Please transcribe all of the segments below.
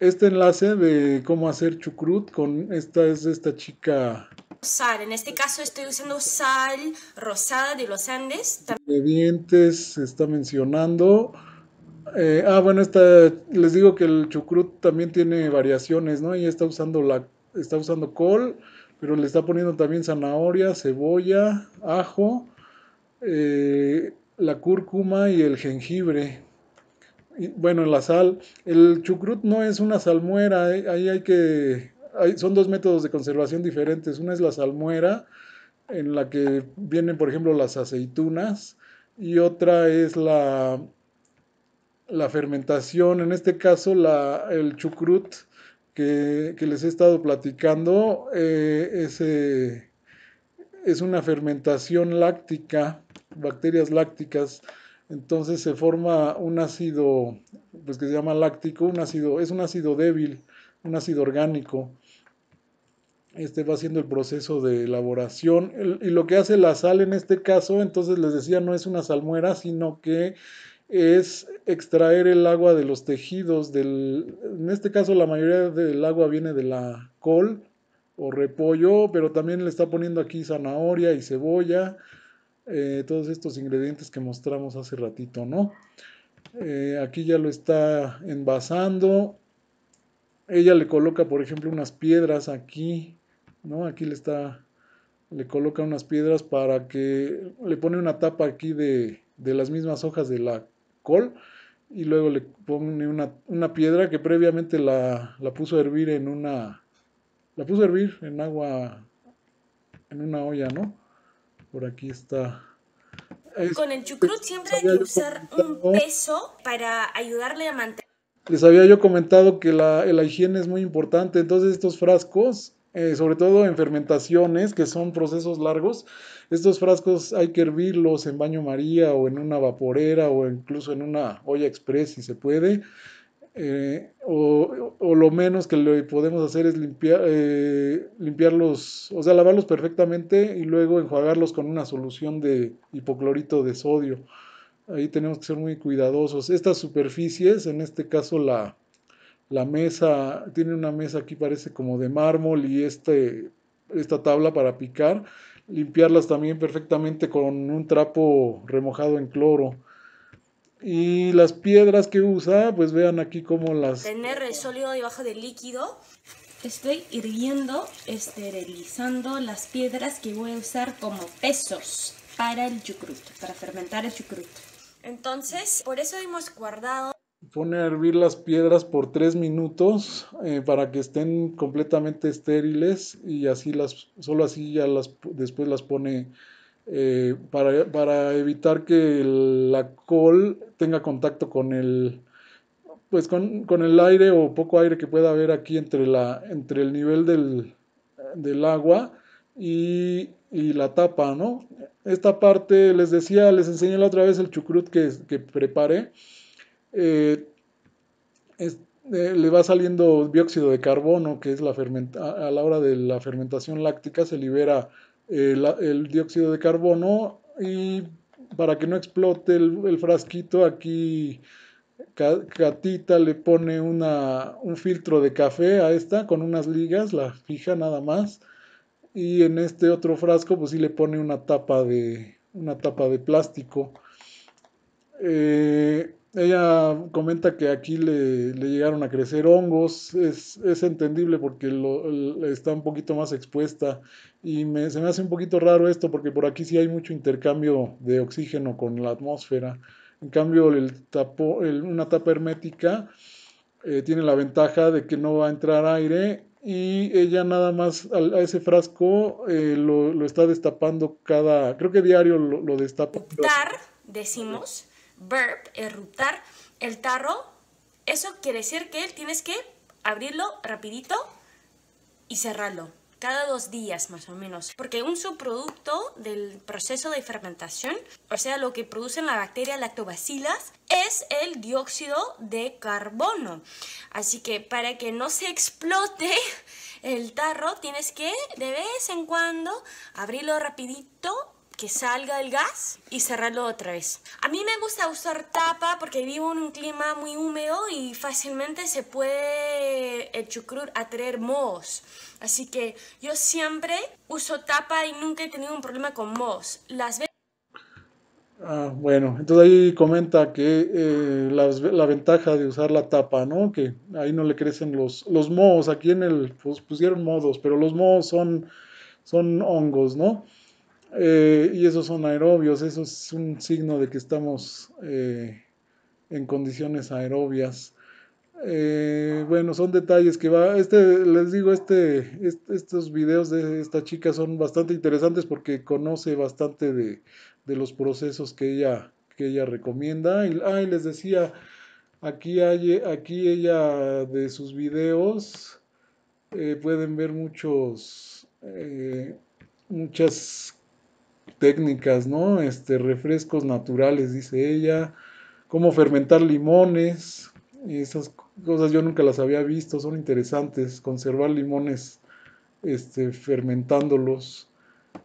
este enlace de cómo hacer chucrut con esta es esta chica. Sal, en este caso estoy usando sal rosada de los Andes. Ingredientes se está mencionando. Eh, ah, bueno, esta, les digo que el chucrut también tiene variaciones, ¿no? Y está usando la, está usando col, pero le está poniendo también zanahoria, cebolla, ajo, eh, la cúrcuma y el jengibre bueno, en la sal. El chucrut no es una salmuera, ahí hay que... son dos métodos de conservación diferentes. Una es la salmuera, en la que vienen, por ejemplo, las aceitunas, y otra es la, la fermentación. En este caso, la, el chucrut que, les he estado platicando eh, es una fermentación láctica, bacterias lácticas entonces se forma un ácido, pues que se llama láctico, un ácido, es un ácido débil, un ácido orgánico. Este va haciendo el proceso de elaboración. y lo que hace la sal en este caso, entonces les decía, no es una salmuera, sino que es extraer el agua de los tejidos. Del, en este caso la mayoría del agua viene de la col o repollo, pero también le está poniendo aquí zanahoria y cebolla eh, todos estos ingredientes que mostramos hace ratito, ¿no? Eh, aquí ya lo está envasando. Ella le coloca, por ejemplo, unas piedras aquí, ¿no? Aquí le está, le coloca unas piedras para que le pone una tapa aquí de, de las mismas hojas de la col y luego le pone una, una piedra que previamente la, la, puso a hervir en una, la puso a hervir en agua, en una olla, ¿no? por aquí está. Con el chucrut siempre hay que usar un peso para ayudarle a mantener. Les había yo comentado que la, higiene es muy importante, entonces estos frascos, eh, sobre todo en fermentaciones, que son procesos largos, estos frascos hay que hervirlos en baño maría o en una vaporera o incluso en una olla express si se puede eh, o, lo menos que le podemos hacer es limpiar, eh, limpiarlos, o sea, lavarlos perfectamente y luego enjuagarlos con una solución de hipoclorito de sodio. Ahí tenemos que ser muy cuidadosos. Estas superficies, en este caso la, la mesa, tiene una mesa aquí parece como de mármol y este, esta tabla para picar, limpiarlas también perfectamente con un trapo remojado en cloro y las piedras que usa, pues vean aquí como las... Tener el sólido debajo del líquido. Estoy hirviendo, esterilizando las piedras que voy a usar como pesos para el chucrut, para fermentar el chucrut. Entonces, por eso hemos guardado... Pone a hervir las piedras por 3 minutos eh, para que estén completamente estériles y así las, solo así ya las, después las pone eh, para, evitar que la col tenga contacto con el pues con, el aire o poco aire que pueda haber aquí entre la entre el nivel del, agua y, la tapa, ¿no? Esta parte les decía, les enseñé la otra vez el chucrut que, que preparé. Eh, eh, le va saliendo dióxido de carbono, que es la fermenta a la hora de la fermentación láctica se libera el, dióxido de carbono y para que no explote el, frasquito aquí Catita le pone una, un filtro de café a esta con unas ligas, la fija nada más. Y en este otro frasco, pues si le pone una tapa de, una tapa de plástico. Eh, ella comenta que aquí le, llegaron a crecer hongos, es, entendible porque lo, está un poquito más expuesta y me, se me hace un poquito raro esto porque por aquí sí hay mucho intercambio de oxígeno con la atmósfera. En cambio, el una tapa hermética eh, tiene la ventaja de que no va a entrar aire y ella nada más a, ese frasco eh, lo, está destapando cada, creo que diario lo, lo destapa. decimos verb, eruptar, el tarro, eso quiere decir que tienes que abrirlo rapidito y cerrarlo cada dos días más o menos, porque un subproducto del proceso de fermentación, o sea, lo que producen las bacterias lactobacilas, es el dióxido de carbono. Así que para que no se explote el tarro, tienes que de vez en cuando abrirlo rapidito que salga el gas y cerrarlo otra vez. A mí me gusta usar tapa porque vivo en un clima muy húmedo y fácilmente se puede el eh, chucrut atraer mohos. Así que yo siempre uso tapa y nunca he tenido un problema con mohos. Las Ah, bueno, entonces ahí comenta que eh, la, ventaja de usar la tapa, ¿no? Que ahí no le crecen los, los mohos, aquí en el, pues pusieron modos, pero los mohos son, son hongos, ¿no? Eh, y esos son aerobios, eso es un signo de que estamos eh, en condiciones aerobias. Eh, bueno, son detalles que va. Este, les digo, este, estos videos de esta chica son bastante interesantes porque conoce bastante de, los procesos que ella, que ella recomienda. Y, ah, les decía, aquí, hay, aquí ella de sus videos pueden ver muchos, muchas técnicas, ¿no? Este, refrescos naturales, dice ella, cómo fermentar limones, esas cosas yo nunca las había visto, son interesantes, conservar limones este, fermentándolos,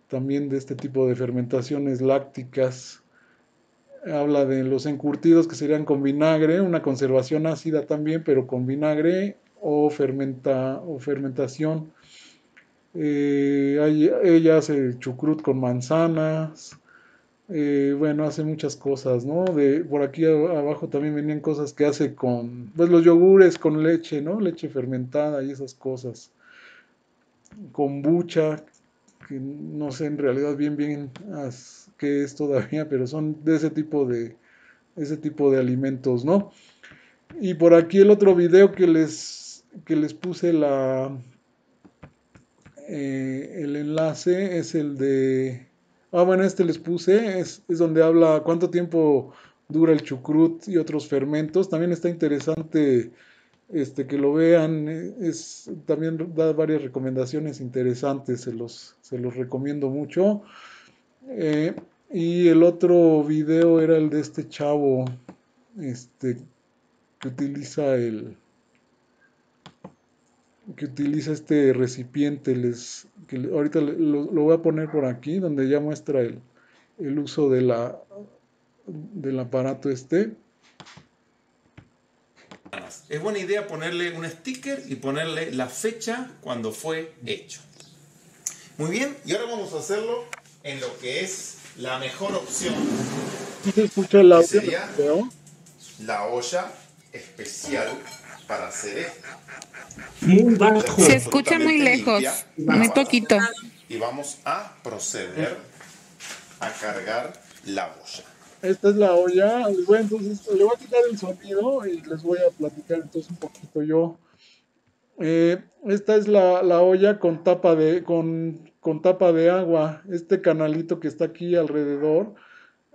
también de este tipo de fermentaciones lácticas. Habla de los encurtidos que serían con vinagre, una conservación ácida también, pero con vinagre o, fermenta, o fermentación eh, ella hace chucrut con manzanas, eh, bueno, hace muchas cosas, ¿no? De, por aquí abajo también venían cosas que hace con, pues los yogures con leche, ¿no? Leche fermentada y esas cosas. con bucha que no sé en realidad bien, bien qué es todavía, pero son de ese tipo de, ese tipo de alimentos, ¿no? Y por aquí el otro video que les, que les puse la, eh, el enlace es el de... Ah, bueno, este les puse, es, donde habla cuánto tiempo dura el chucrut y otros fermentos. También está interesante este, que lo vean, eh, es, también da varias recomendaciones interesantes, se los, se los recomiendo mucho. Eh, y el otro video era el de este chavo este, que utiliza el, que utiliza este recipiente. Les, ahorita lo, voy a poner por aquí, donde ya muestra el, uso de la, del aparato este. Es buena idea ponerle un sticker y ponerle la fecha cuando fue hecho. Muy bien, y ahora vamos a hacerlo en lo que es la mejor opción. escucha la olla? La olla especial para hacer Se escucha muy lejos, muy poquito. Y vamos a proceder a cargar la olla. Esta es la olla. Bueno, entonces le voy a quitar el sonido y les voy a platicar entonces un poquito yo. Eh, esta es la, la, olla con tapa de con, con tapa de agua. Este canalito que está aquí alrededor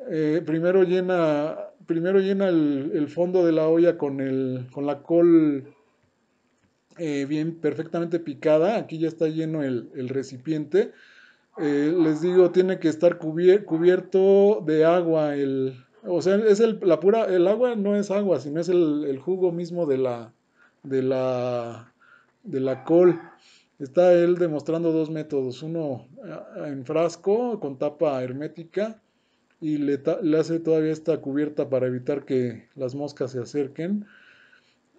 eh, primero llena, primero llena el, fondo de la olla con, el, con la col eh, bien perfectamente picada. Aquí ya está lleno el, recipiente. Eh, les digo, tiene que estar cubierto de agua. El, o sea, es el, la pura, el agua no es agua, sino es el, jugo mismo de la, la, de la col. Está él demostrando dos métodos, uno en frasco con tapa hermética y le, hace todavía esta cubierta para evitar que las moscas se acerquen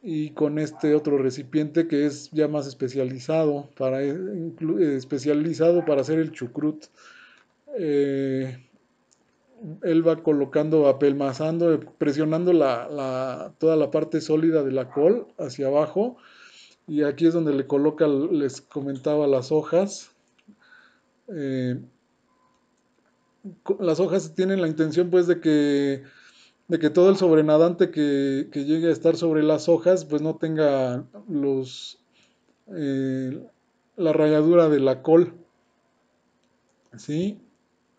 y con este otro recipiente que es ya más especializado para eh, eh, especializado para hacer el chucrut eh, él va colocando apelmazando presionando la, toda la parte sólida de la col hacia abajo y aquí es donde le coloca les comentaba las hojas las hojas tienen la intención pues de que, de que todo el sobrenadante que, que llegue a estar sobre las hojas pues no tenga los, eh, la rayadura de la col.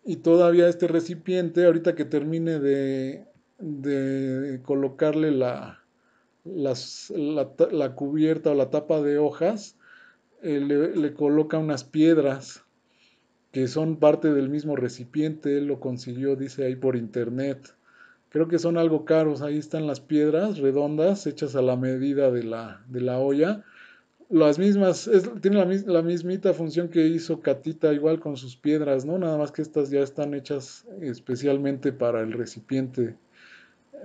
Y todavía este recipiente, ahorita que termine de, de colocarle la, la, cubierta o la tapa de hojas, eh, le coloca unas piedras que son parte del mismo recipiente, él lo consiguió, dice ahí por internet. Creo que son algo caros, ahí están las piedras redondas, hechas a la medida de la, olla. Las mismas, tiene la, mismita función que hizo Catita igual con sus piedras, ¿no? Nada más que estas ya están hechas especialmente para el recipiente,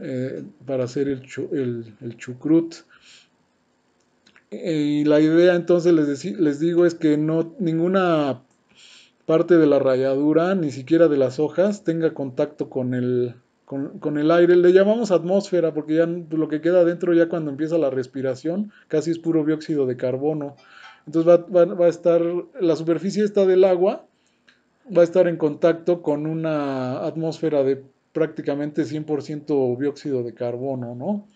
eh, para hacer el, chucrut. Eh, y la idea entonces les, les digo es que no, ninguna parte de la rayadura, ni siquiera de las hojas, tenga contacto con el, con, el aire. Le llamamos atmósfera porque ya lo que queda dentro ya cuando empieza la respiración casi es puro dióxido de carbono. Entonces va, a estar, la superficie esta del agua va a estar en contacto con una atmósfera de prácticamente 100% dióxido de carbono, ¿no?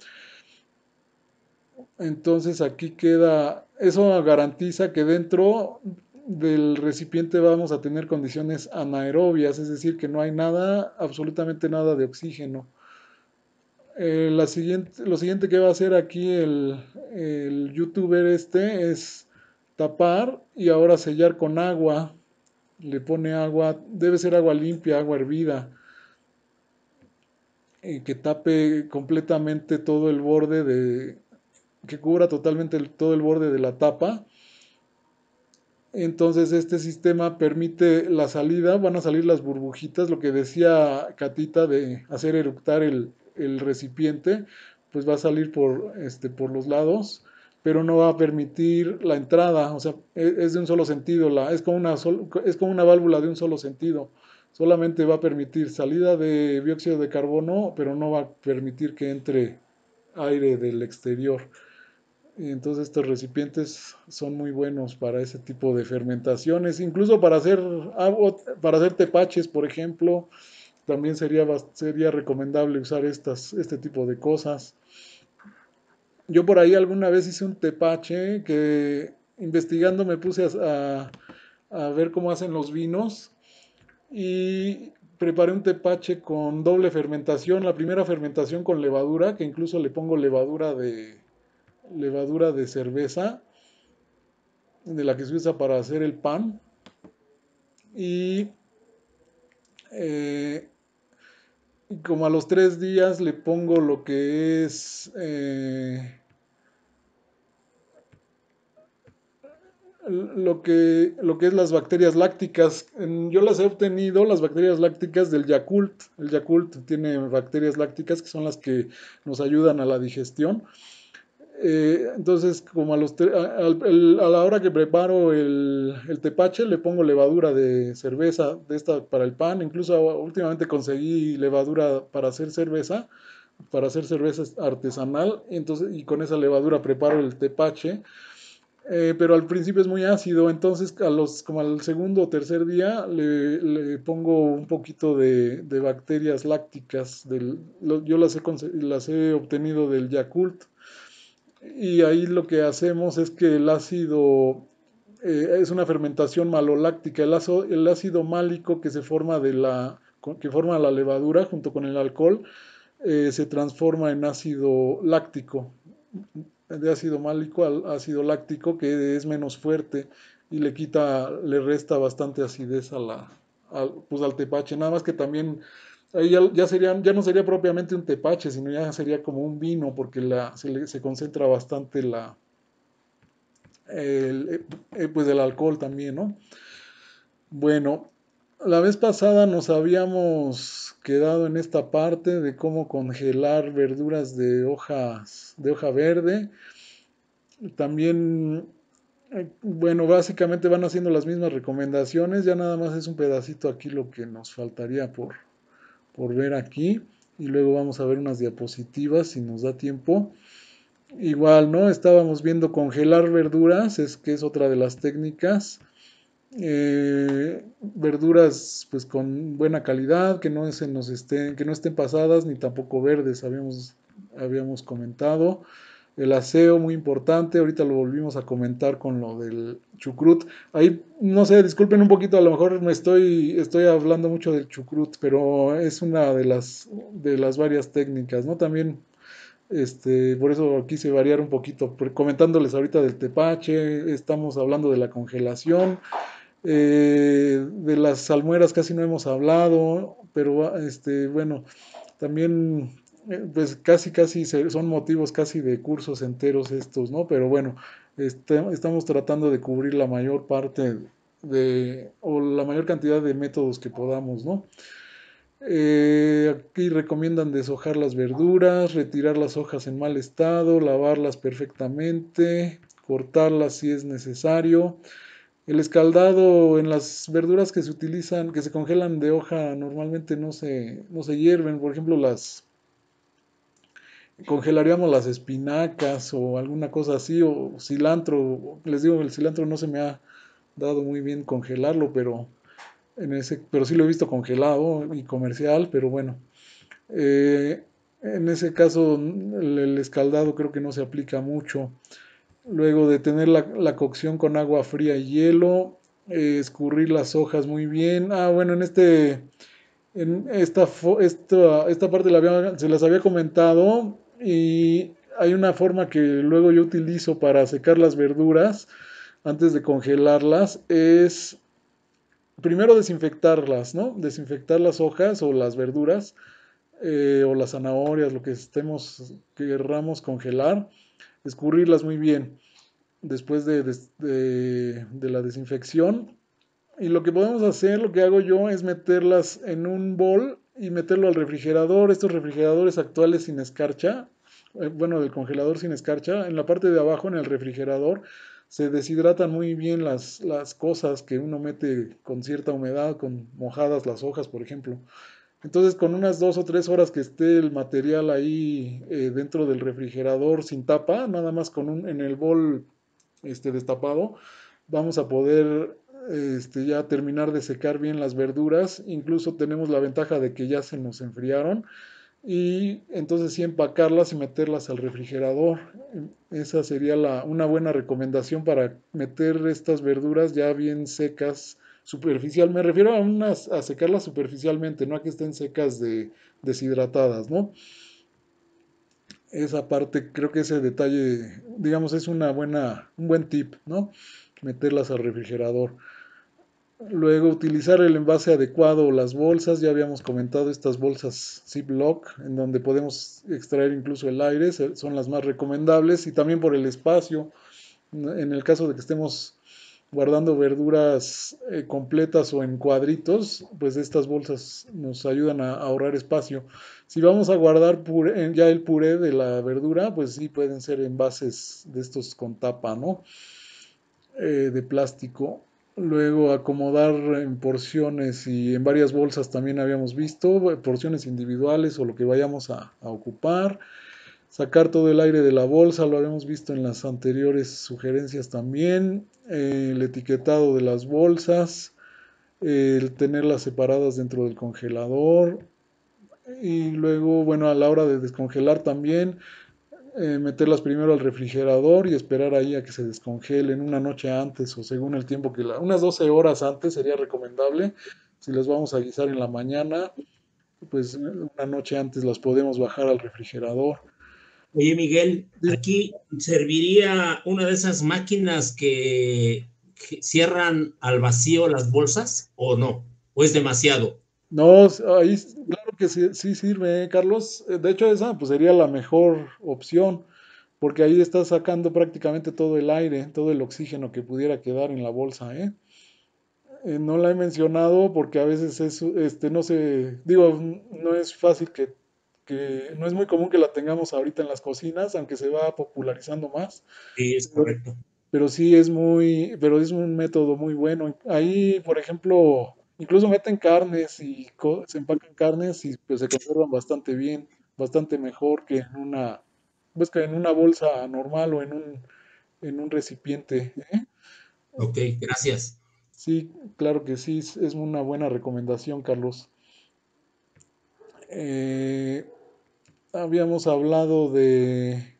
Entonces aquí queda, eso garantiza que dentro del recipiente vamos a tener condiciones anaerobias, es decir, que no hay nada, absolutamente nada de oxígeno. Eh, lo siguiente que va a hacer aquí el, youtuber este es tapar y ahora sellar con agua. Le pone agua, debe ser agua limpia, agua hervida, y que tape completamente todo el borde de, que cubra totalmente todo el borde de la tapa entonces este sistema permite la salida, van a salir las burbujitas, lo que decía Catita de hacer eructar el, recipiente, pues va a salir por, este, por los lados, pero no va a permitir la entrada, o sea, e, es de un solo sentido, la, es, como una es como una válvula de un solo sentido, solamente va a permitir salida de dióxido de carbono, pero no va a permitir que entre aire del exterior. Entonces estos recipientes son muy buenos para ese tipo de fermentaciones, incluso para hacer, para hacer tepaches, por ejemplo, también sería, sería recomendable usar estas, este tipo de cosas. Yo por ahí alguna vez hice un tepache que investigando me puse a ver cómo hacen los vinos y preparé un tepache con doble fermentación, la primera fermentación con levadura, que incluso le pongo levadura de levadura de cerveza, de la que se usa para hacer el pan. Y eh, como a los tres días le pongo lo que es eh, lo, que, lo que es las bacterias lácticas. Yo las he obtenido, las bacterias lácticas del Yakult. El Yakult tiene bacterias lácticas que son las que nos ayudan a la digestión. Eh, entonces, como a, los la hora que preparo el, tepache, le pongo levadura de cerveza, de esta para el pan. Incluso últimamente conseguí levadura para hacer cerveza, para hacer cerveza artesanal. Entonces, y con esa levadura preparo el tepache. Eh, pero al principio es muy ácido, entonces a los, como al segundo o tercer día le, pongo un poquito de, bacterias lácticas. yo las he, las he obtenido del Yakult y ahí lo que hacemos es que el ácido eh, es una fermentación maloláctica, el, ácido málico que se forma de la que forma la levadura junto con el alcohol eh, se transforma en ácido láctico, de ácido málico al ácido láctico que es menos fuerte y le quita, le resta bastante acidez a la, al, pues al tepache, nada más que también ya, ya no sería propiamente un tepache, sino ya sería como un vino, porque la, se, concentra bastante la, el, eh, pues el alcohol también, ¿no? Bueno, la vez pasada nos habíamos quedado en esta parte de cómo congelar verduras de hojas de hoja verde. También, eh, bueno, básicamente van haciendo las mismas recomendaciones, ya nada más es un pedacito aquí lo que nos faltaría por, por ver aquí y luego vamos a ver unas diapositivas si nos da tiempo. Igual, ¿no? Estábamos viendo congelar verduras, es que es otra de las técnicas. Eh, verduras pues con buena calidad, que no, se nos estén, que no estén pasadas ni tampoco verdes, habíamos, habíamos comentado. El aseo, muy importante. Ahorita lo volvimos a comentar con lo del chucrut. Ahí, no sé, disculpen un poquito, a lo mejor me estoy, estoy hablando mucho del chucrut, pero es una de las, de las varias técnicas, ¿no? También, este, por eso quise variar un poquito, comentándoles ahorita del tepache, estamos hablando de la congelación. Eh, de las almueras casi no hemos hablado, pero este, bueno, también eh, pues casi, casi son motivos casi de cursos enteros estos, ¿no? Pero bueno, este, estamos tratando de cubrir la mayor parte de, o la mayor cantidad de métodos que podamos, ¿no? Eh, aquí recomiendan deshojar las verduras, retirar las hojas en mal estado, lavarlas perfectamente, cortarlas si es necesario. El escaldado en las verduras que se utilizan, que se congelan de hoja, normalmente no se, no se hierven. Por ejemplo, las, congelaríamos las espinacas o alguna cosa así, o cilantro. Les digo, el cilantro no se me ha dado muy bien congelarlo, pero, en ese, pero sí lo he visto congelado y comercial, pero bueno. Eh, en ese caso, el, escaldado creo que no se aplica mucho. Luego de tener la, cocción con agua fría y hielo, eh, escurrir las hojas muy bien. Ah, bueno, en este en esta, esta, esta parte la se las había comentado y hay una forma que luego yo utilizo para secar las verduras antes de congelarlas es primero desinfectarlas, ¿no? Desinfectar las hojas o las verduras eh, o las zanahorias, lo que estemos querramos congelar, escurrirlas muy bien después de la desinfección. Y lo que podemos hacer, lo que hago yo, es meterlas en un bol y meterlo al refrigerador. Estos refrigeradores actuales sin escarcha, eh, bueno, del congelador sin escarcha, en la parte de abajo, en el refrigerador, se deshidratan muy bien las, las cosas que uno mete con cierta humedad, con mojadas las hojas, por ejemplo. Entonces, con unas dos o tres horas que esté el material ahí eh, dentro del refrigerador sin tapa, nada más con un, en el bol este, destapado, vamos a poder este, ya terminar de secar bien las verduras. Incluso tenemos la ventaja de que ya se nos enfriaron. Y entonces sí empacarlas y meterlas al refrigerador. Esa sería la, una buena recomendación para meter estas verduras ya bien secas superficial. Me refiero a, unas, a secarlas superficialmente, no a que estén secas de deshidratadas, ¿no? Esa parte, creo que ese detalle, digamos, es una buena, un buen tip, ¿no? meterlas al refrigerador. Luego utilizar el envase adecuado o las bolsas, ya habíamos comentado estas bolsas Ziploc, en donde podemos extraer incluso el aire, son las más recomendables y también por el espacio, en el caso de que estemos guardando verduras eh, completas o en cuadritos, pues estas bolsas nos ayudan a, ahorrar espacio. Si vamos a guardar eh, ya el puré de la verdura, pues sí pueden ser envases de estos con tapa, ¿no? Eh, de plástico. Luego acomodar en porciones y en varias bolsas también habíamos visto, eh, porciones individuales o lo que vayamos a, ocupar. Sacar todo el aire de la bolsa, lo habíamos visto en las anteriores sugerencias también. Eh, el etiquetado de las bolsas, el tenerlas separadas dentro del congelador. Y luego, bueno, a la hora de descongelar también, eh, meterlas primero al refrigerador y esperar ahí a que se descongelen una noche antes o según el tiempo que la... Unas 12 horas antes sería recomendable. Si las vamos a guisar en la mañana, pues una noche antes las podemos bajar al refrigerador. Oye, Miguel, aquí serviría una de esas máquinas que, cierran al vacío las bolsas o no? ¿O es demasiado? No, ahí que sí, sirve, ¿eh, Carlos. Eh, de hecho, esa pues, sería la mejor opción, porque ahí está sacando prácticamente todo el aire, todo el oxígeno que pudiera quedar en la bolsa, ¿eh? eh no la he mencionado porque a veces es, este, no sé, digo, no es fácil que, no es muy común que la tengamos ahorita en las cocinas, aunque se va popularizando más. Sí, es correcto. pero sí es muy, pero es un método muy bueno. Ahí, por ejemplo, incluso meten carnes y se empacan carnes y pues, se conservan bastante bien, bastante mejor que en una, pues, en una bolsa normal o en un, recipiente. ¿eh? Ok, gracias. Sí, claro que sí, es una buena recomendación, Carlos. Eh, habíamos hablado de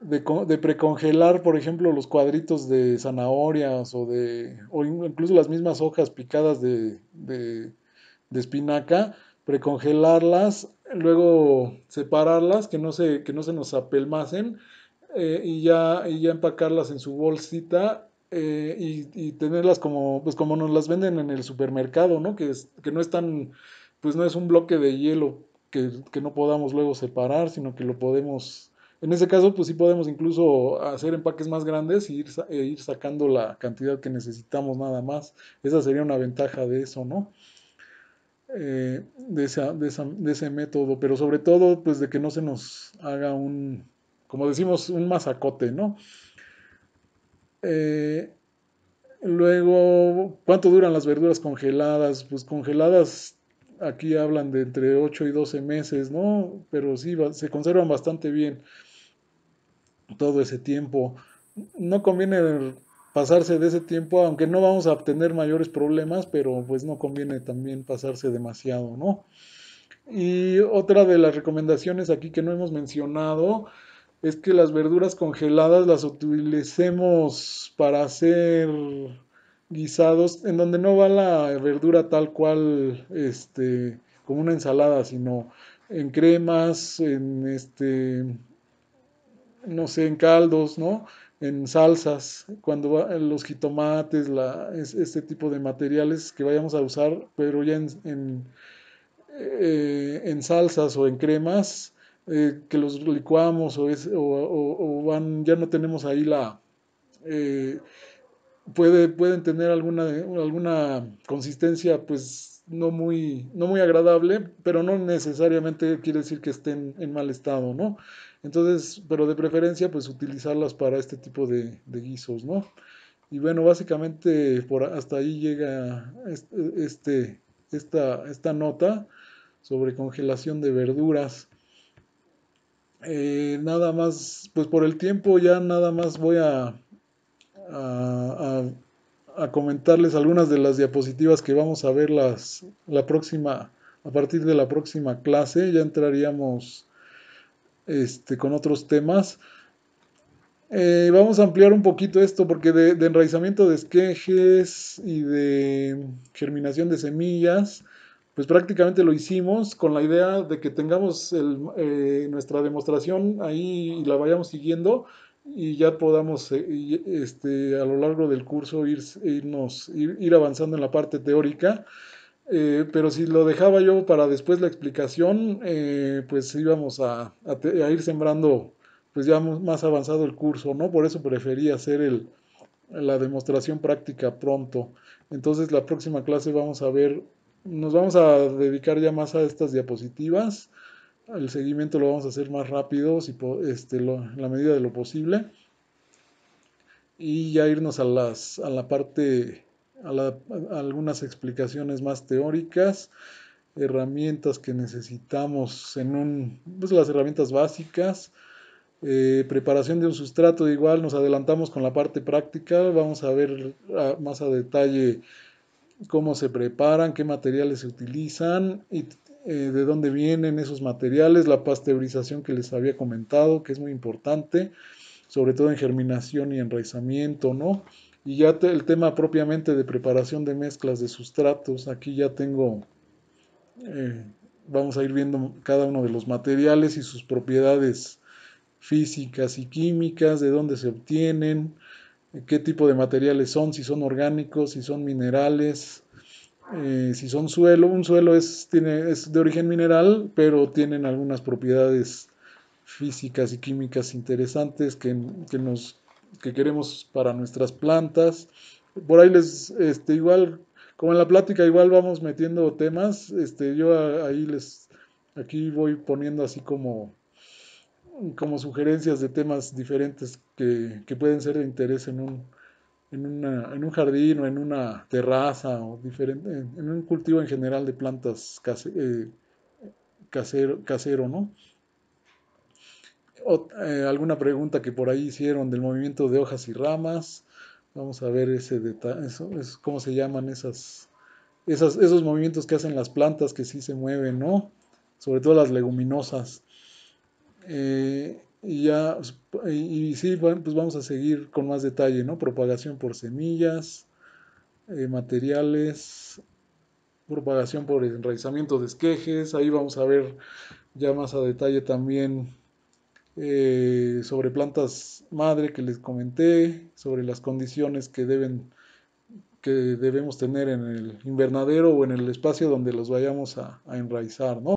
de, precongelar, por ejemplo, los cuadritos de zanahorias o de. o incluso las mismas hojas picadas de, de, de espinaca, precongelarlas, luego separarlas, que no se, que no se nos apelmacen, eh, y, ya, y ya empacarlas en su bolsita eh, y, tenerlas como, pues como nos las venden en el supermercado, ¿no? Que, es, que no es pues no es un bloque de hielo que, que no podamos luego separar, sino que lo podemos en ese caso, pues sí podemos incluso hacer empaques más grandes e ir, sacando la cantidad que necesitamos nada más. Esa sería una ventaja de eso, ¿no? Eh, de, ese método, pero sobre todo, pues de que no se nos haga un, como decimos, un masacote, ¿no? Eh, luego, ¿cuánto duran las verduras congeladas? Pues congeladas, aquí hablan de entre 8 y 12 meses, ¿no? Pero sí, se conservan bastante bien todo ese tiempo. No conviene pasarse de ese tiempo, aunque no vamos a obtener mayores problemas, pero pues no conviene también pasarse demasiado, ¿no? Y otra de las recomendaciones aquí que no hemos mencionado es que las verduras congeladas las utilicemos para hacer guisados en donde no va la verdura tal cual este como una ensalada, sino en cremas, en este no sé, en caldos, ¿no? En salsas, cuando los jitomates, este tipo de materiales que vayamos a usar, pero ya en, en, eh, salsas o en cremas, eh, que los licuamos o, van, ya no tenemos ahí la... Eh, puede, pueden tener alguna, alguna consistencia pues no muy, no muy agradable, pero no necesariamente quiere decir que estén en mal estado, ¿no? Entonces, pero de preferencia, pues utilizarlas para este tipo de, guisos, ¿no? Y bueno, básicamente por hasta ahí llega e, este, esta, nota sobre congelación de verduras. Eh, nada más, pues por el tiempo ya nada más voy a, comentarles algunas de las diapositivas que vamos a ver las, la próxima, a partir de la próxima clase. Ya entraríamos este, con otros temas. Eh, vamos a ampliar un poquito esto porque de, enraizamiento de esquejes y de germinación de semillas, pues prácticamente lo hicimos con la idea de que tengamos eh, nuestra demostración ahí y la vayamos siguiendo y ya podamos eh, este, a lo largo del curso irnos, ir avanzando en la parte teórica. Eh, pero si lo dejaba yo para después la explicación, eh, pues íbamos a, ir sembrando pues ya más avanzado el curso, ¿no? Por eso preferí hacer la demostración práctica pronto. Entonces la próxima clase vamos a ver, nos vamos a dedicar ya más a estas diapositivas. El seguimiento lo vamos a hacer más rápido, si este, en la medida de lo posible. Y ya irnos a, las, a la parte algunas explicaciones más teóricas, herramientas que necesitamos en un, pues las herramientas básicas, eh, preparación de un sustrato igual, nos adelantamos con la parte práctica, vamos a ver más a detalle cómo se preparan, qué materiales se utilizan y eh, de dónde vienen esos materiales, la pasteurización que les había comentado, que es muy importante, sobre todo en germinación y enraizamiento, ¿no? Y ya el tema propiamente de preparación de mezclas de sustratos, aquí ya tengo, eh, vamos a ir viendo cada uno de los materiales y sus propiedades físicas y químicas, de dónde se obtienen, qué tipo de materiales son, si son orgánicos, si son minerales, eh, si son suelo. Un suelo es, tiene, de origen mineral, pero tienen algunas propiedades físicas y químicas interesantes que nos que queremos para nuestras plantas. Por ahí les, este, igual, como en la plática, igual vamos metiendo temas. Este, yo ahí les, aquí voy poniendo así como, como sugerencias de temas diferentes que, pueden ser de interés en un, en, en un jardín o en una terraza o diferente, en, un cultivo en general de plantas eh, casero, casero, ¿no? Eh, alguna pregunta que por ahí hicieron del movimiento de hojas y ramas. Vamos a ver ese detalle, eso, es, cómo se llaman esas, esas, esos movimientos que hacen las plantas que sí se mueven, ¿no? Sobre todo las leguminosas. Eh, y ya, pues, y, sí, pues vamos a seguir con más detalle, ¿no? Propagación por semillas, eh, materiales, propagación por enraizamiento de esquejes. Ahí vamos a ver ya más a detalle también eh, sobre plantas madre que les comenté, sobre las condiciones que, deben, que debemos tener en el invernadero o en el espacio donde los vayamos a, a enraizar, ¿no?